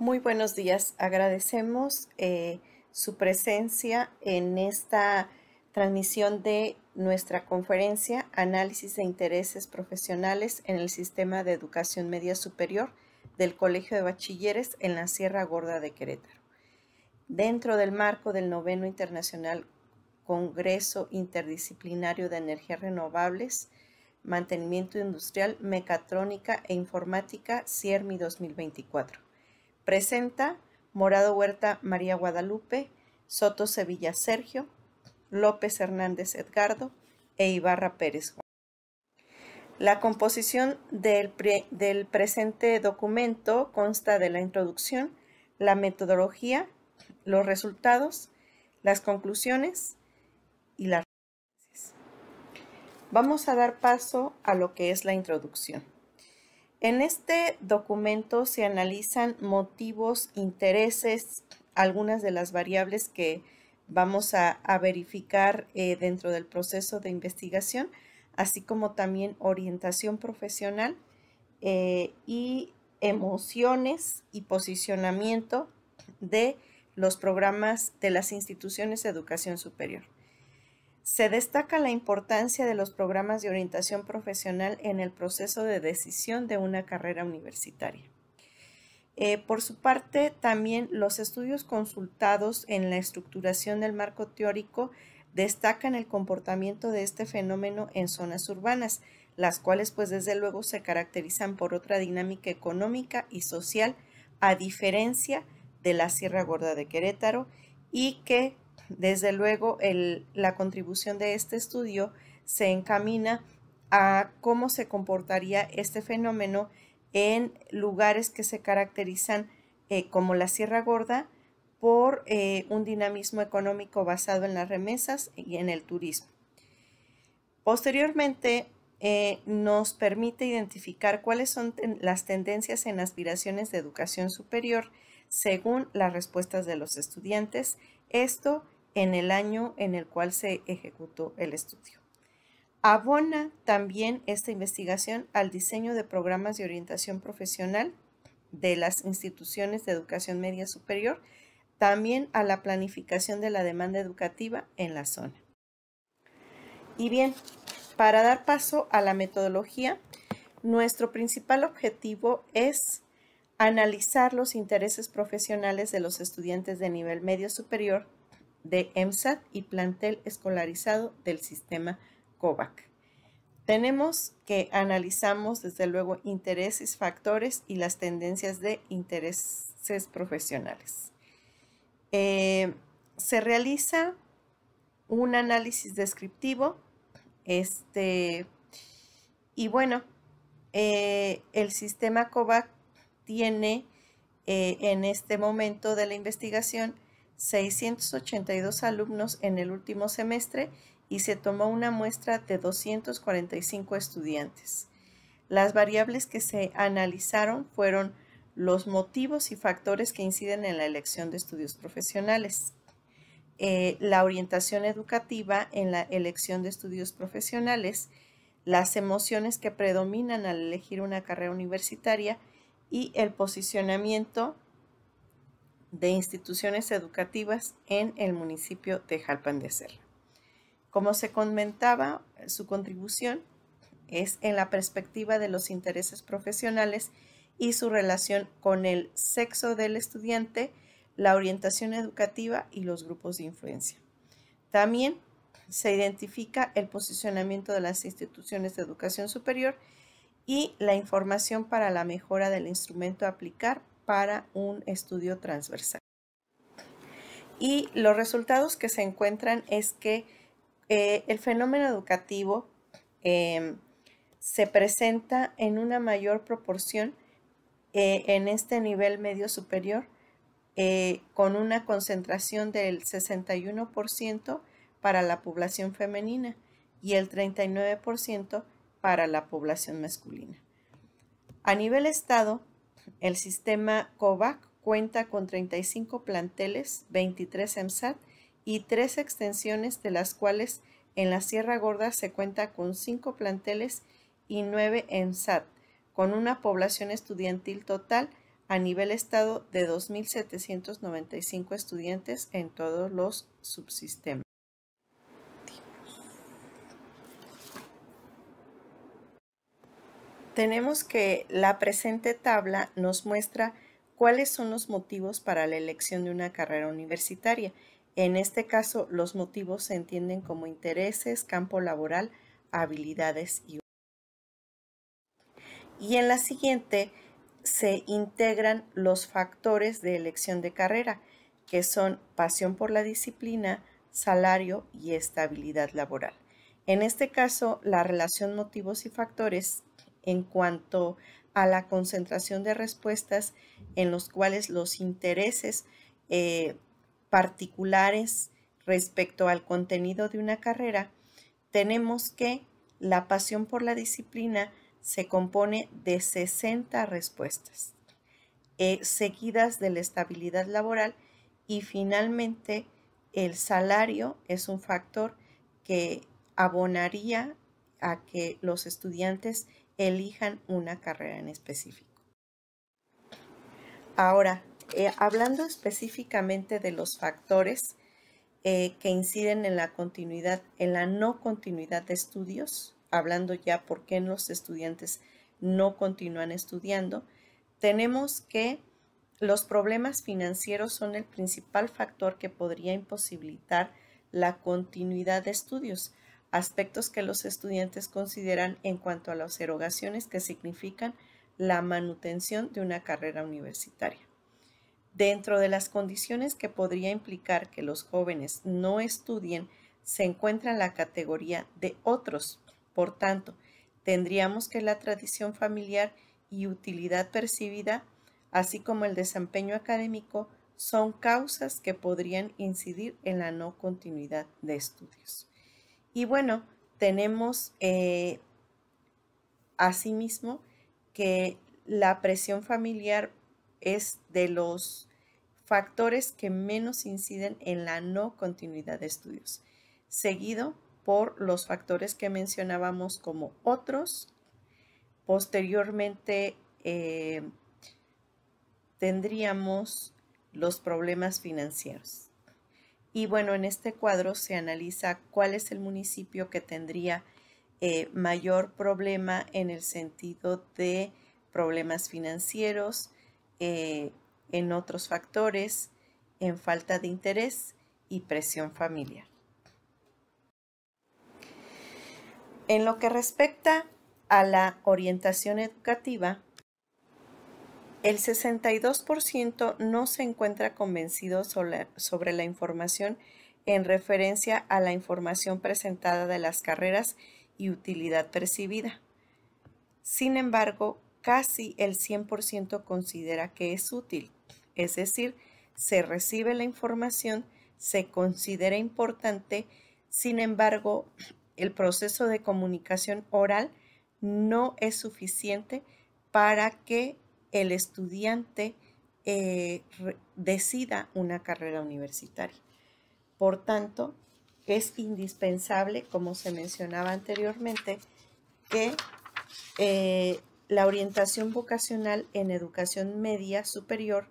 Muy buenos días. Agradecemos eh, su presencia en esta transmisión de nuestra conferencia Análisis de Intereses Profesionales en el Sistema de Educación Media Superior del Colegio de Bachilleres en la Sierra Gorda de Querétaro. Dentro del marco del noveno Internacional Congreso Interdisciplinario de Energías Renovables, Mantenimiento Industrial, Mecatrónica e Informática, CIERMI 2024 Presenta Morado Huerta María Guadalupe, Soto Sevilla Sergio, López Hernández Edgardo e Ibarra Pérez. La composición del, del presente documento consta de la introducción, la metodología, los resultados, las conclusiones y las Vamos a dar paso a lo que es la introducción. En este documento se analizan motivos, intereses, algunas de las variables que vamos a, verificar eh, dentro del proceso de investigación, así como también orientación profesional eh, y emociones y posicionamiento de los programas de las instituciones de educación superior. Se destaca la importancia de los programas de orientación profesional en el proceso de decisión de una carrera universitaria. Eh, por su parte, también los estudios consultados en la estructuración del marco teórico destacan el comportamiento de este fenómeno en zonas urbanas, las cuales pues desde luego se caracterizan por otra dinámica económica y social a diferencia de la Sierra Gorda de Querétaro y que desde luego, la contribución de este estudio se encamina a cómo se comportaría este fenómeno en lugares que se caracterizan eh, como la Sierra Gorda por eh, un dinamismo económico basado en las remesas y en el turismo. Posteriormente, eh, nos permite identificar cuáles son las tendencias en aspiraciones de educación superior según las respuestas de los estudiantes. Esto en el año en el cual se ejecutó el estudio. Abona también esta investigación al diseño de programas de orientación profesional de las instituciones de educación media superior, también a la planificación de la demanda educativa en la zona. Y bien, para dar paso a la metodología, nuestro principal objetivo es analizar los intereses profesionales de los estudiantes de nivel medio superior de EMSAT y plantel escolarizado del sistema COVAC. Tenemos que analizamos desde luego intereses, factores y las tendencias de intereses profesionales. Eh, se realiza un análisis descriptivo este, y bueno, eh, el sistema COVAC tiene eh, en este momento de la investigación 682 alumnos en el último semestre y se tomó una muestra de 245 estudiantes. Las variables que se analizaron fueron los motivos y factores que inciden en la elección de estudios profesionales, eh, la orientación educativa en la elección de estudios profesionales, las emociones que predominan al elegir una carrera universitaria y el posicionamiento de instituciones educativas en el municipio de Jalpan de Serra. Como se comentaba, su contribución es en la perspectiva de los intereses profesionales y su relación con el sexo del estudiante, la orientación educativa y los grupos de influencia. También se identifica el posicionamiento de las instituciones de educación superior y la información para la mejora del instrumento a aplicar para un estudio transversal. Y los resultados que se encuentran es que eh, el fenómeno educativo em, se presenta en una mayor proporción eh, en este nivel medio superior, eh, con una concentración del 61% para la población femenina y el 39% para la población masculina. A nivel estado, el sistema COVAC cuenta con 35 planteles, 23 EMSAT y 3 extensiones, de las cuales en la Sierra Gorda se cuenta con 5 planteles y 9 EMSAT, con una población estudiantil total a nivel estado de 2.795 estudiantes en todos los subsistemas. tenemos que la presente tabla nos muestra cuáles son los motivos para la elección de una carrera universitaria. En este caso, los motivos se entienden como intereses, campo laboral, habilidades y... Y en la siguiente se integran los factores de elección de carrera, que son pasión por la disciplina, salario y estabilidad laboral. En este caso, la relación motivos y factores en cuanto a la concentración de respuestas en los cuales los intereses eh, particulares respecto al contenido de una carrera, tenemos que la pasión por la disciplina se compone de 60 respuestas, eh, seguidas de la estabilidad laboral y finalmente el salario es un factor que abonaría a que los estudiantes elijan una carrera en específico. Ahora, eh, hablando específicamente de los factores eh, que inciden en la continuidad, en la no continuidad de estudios, hablando ya por qué los estudiantes no continúan estudiando, tenemos que los problemas financieros son el principal factor que podría imposibilitar la continuidad de estudios aspectos que los estudiantes consideran en cuanto a las erogaciones que significan la manutención de una carrera universitaria. Dentro de las condiciones que podría implicar que los jóvenes no estudien, se encuentra la categoría de otros. Por tanto, tendríamos que la tradición familiar y utilidad percibida, así como el desempeño académico, son causas que podrían incidir en la no continuidad de estudios. Y bueno, tenemos eh, asimismo que la presión familiar es de los factores que menos inciden en la no continuidad de estudios, seguido por los factores que mencionábamos como otros. Posteriormente eh, tendríamos los problemas financieros. Y bueno, en este cuadro se analiza cuál es el municipio que tendría eh, mayor problema en el sentido de problemas financieros, eh, en otros factores, en falta de interés y presión familiar. En lo que respecta a la orientación educativa, el 62% no se encuentra convencido sobre la información en referencia a la información presentada de las carreras y utilidad percibida. Sin embargo, casi el 100% considera que es útil, es decir, se recibe la información, se considera importante, sin embargo, el proceso de comunicación oral no es suficiente para que el estudiante eh, decida una carrera universitaria. Por tanto, es indispensable, como se mencionaba anteriormente, que eh, la orientación vocacional en educación media superior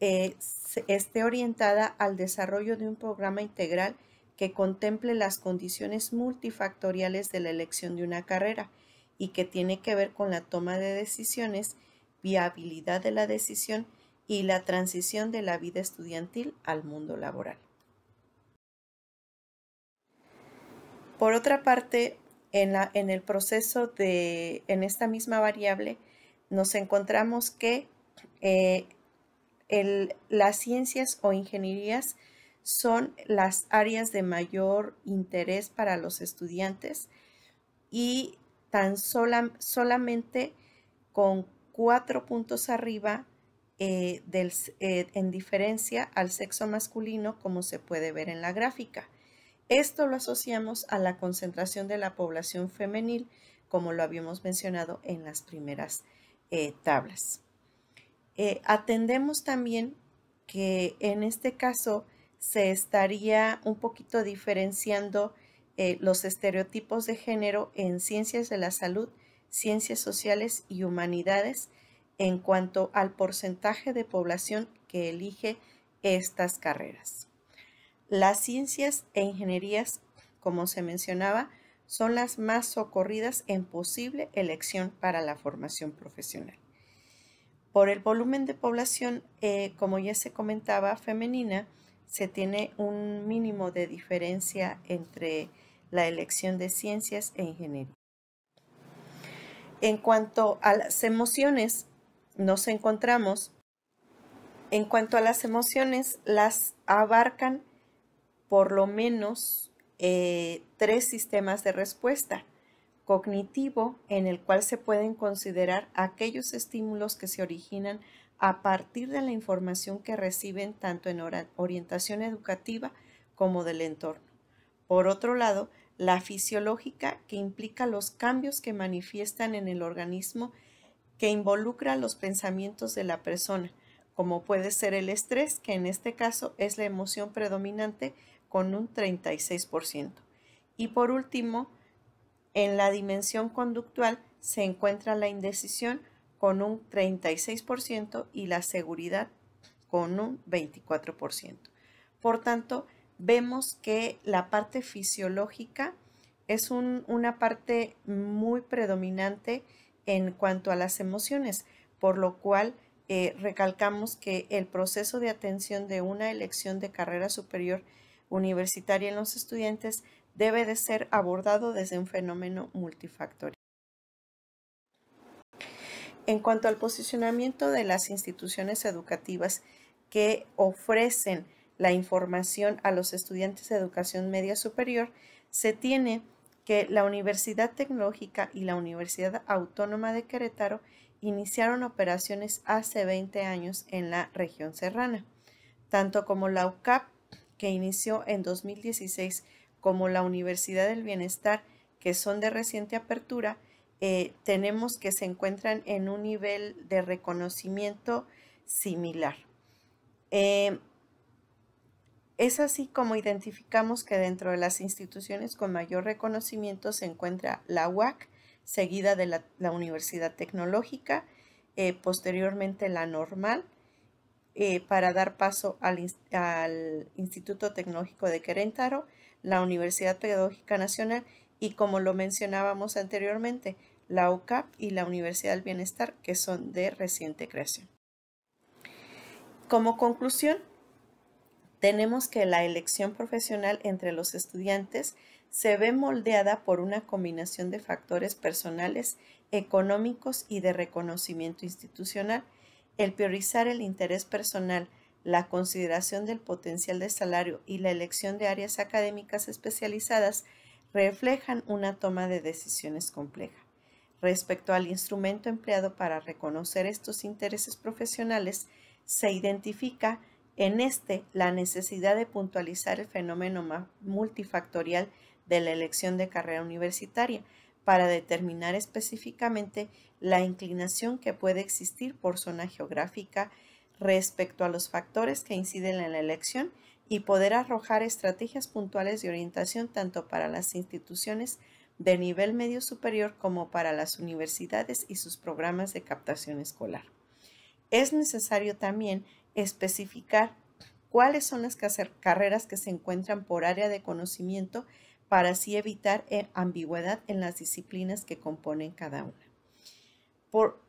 eh, esté orientada al desarrollo de un programa integral que contemple las condiciones multifactoriales de la elección de una carrera y que tiene que ver con la toma de decisiones viabilidad de la decisión y la transición de la vida estudiantil al mundo laboral. Por otra parte, en, el proceso de, en esta misma variable, nos encontramos que eh, las ciencias o ingenierías son las áreas de mayor interés para los estudiantes y tan solamente con cuatro puntos arriba eh, eh, en diferencia al sexo masculino, como se puede ver en la gráfica. Esto lo asociamos a la concentración de la población femenil, como lo habíamos mencionado en las primeras eh, tablas. atendemos también que en este caso se estaría un poquito diferenciando los estereotipos de género en ciencias de la salud Ciencias Sociales y Humanidades en cuanto al porcentaje de población que elige estas carreras. Las ciencias e ingenierías, como se mencionaba, son las más socorridas en posible elección para la formación profesional. Por el volumen de población, eh, como ya se comentaba, femenina, se tiene un mínimo de diferencia entre la elección de ciencias e ingeniería. En cuanto a las emociones, nos encontramos, en cuanto a las emociones, las abarcan por lo menos eh, tres sistemas de respuesta. Cognitivo, en el cual se pueden considerar aquellos estímulos que se originan a partir de la información que reciben tanto en orientación educativa como del entorno. Por otro lado, la fisiológica que implica los cambios que manifiestan en el organismo que involucra los pensamientos de la persona, como puede ser el estrés, que en este caso es la emoción predominante con un 36%. Y por último, en la dimensión conductual se encuentra la indecisión con un 36% y la seguridad con un 24%. Por tanto, vemos que la parte fisiológica es una parte muy predominante en cuanto a las emociones, por lo cual eh, recalcamos que el proceso de atención de una elección de carrera superior universitaria en los estudiantes debe de ser abordado desde un fenómeno multifactorial. En cuanto al posicionamiento de las instituciones educativas que ofrecen la información a los estudiantes de educación media superior, se tiene que la Universidad Tecnológica y la Universidad Autónoma de Querétaro iniciaron operaciones hace 20 años en la región serrana, tanto como la UCAP, que inició en 2016, como la Universidad del Bienestar, que son de reciente apertura, eh, tenemos que se encuentran en un nivel de reconocimiento similar. Eh, es así como identificamos que dentro de las instituciones con mayor reconocimiento se encuentra la UAC, seguida de la, Universidad Tecnológica, eh, posteriormente la Normal, eh, para dar paso al, al, Instituto Tecnológico de Querétaro, la Universidad Pedagógica Nacional y, como lo mencionábamos anteriormente, la UCAP y la Universidad del Bienestar, que son de reciente creación. Como conclusión, tenemos que la elección profesional entre los estudiantes se ve moldeada por una combinación de factores personales, económicos y de reconocimiento institucional. El priorizar el interés personal, la consideración del potencial de salario y la elección de áreas académicas especializadas reflejan una toma de decisiones compleja. Respecto al instrumento empleado para reconocer estos intereses profesionales, se identifica en este, la necesidad de puntualizar el fenómeno multifactorial de la elección de carrera universitaria para determinar específicamente la inclinación que puede existir por zona geográfica respecto a los factores que inciden en la elección y poder arrojar estrategias puntuales de orientación tanto para las instituciones de nivel medio superior como para las universidades y sus programas de captación escolar. Es necesario también especificar cuáles son las carreras que se encuentran por área de conocimiento para así evitar eh, ambigüedad en las disciplinas que componen cada una.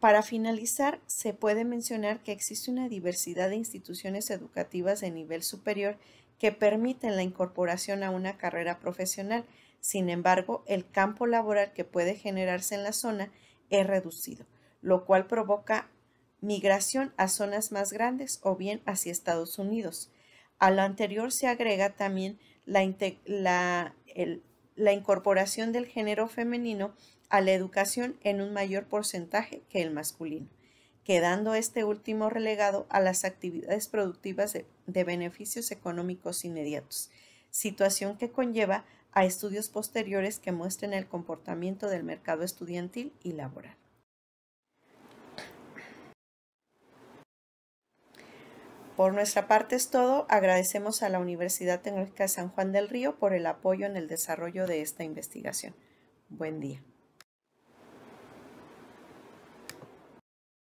para finalizar, se puede mencionar que existe una diversidad de instituciones educativas de nivel superior que permiten la incorporación a una carrera profesional. Sin embargo, el campo laboral que puede generarse en la zona es reducido, lo cual provoca migración a zonas más grandes o bien hacia Estados Unidos. A lo anterior se agrega también la, incorporación del género femenino a la educación en un mayor porcentaje que el masculino, quedando este último relegado a las actividades productivas de, beneficios económicos inmediatos, situación que conlleva a estudios posteriores que muestren el comportamiento del mercado estudiantil y laboral. Por nuestra parte es todo. Agradecemos a la Universidad Tecnológica de San Juan del Río por el apoyo en el desarrollo de esta investigación. Buen día.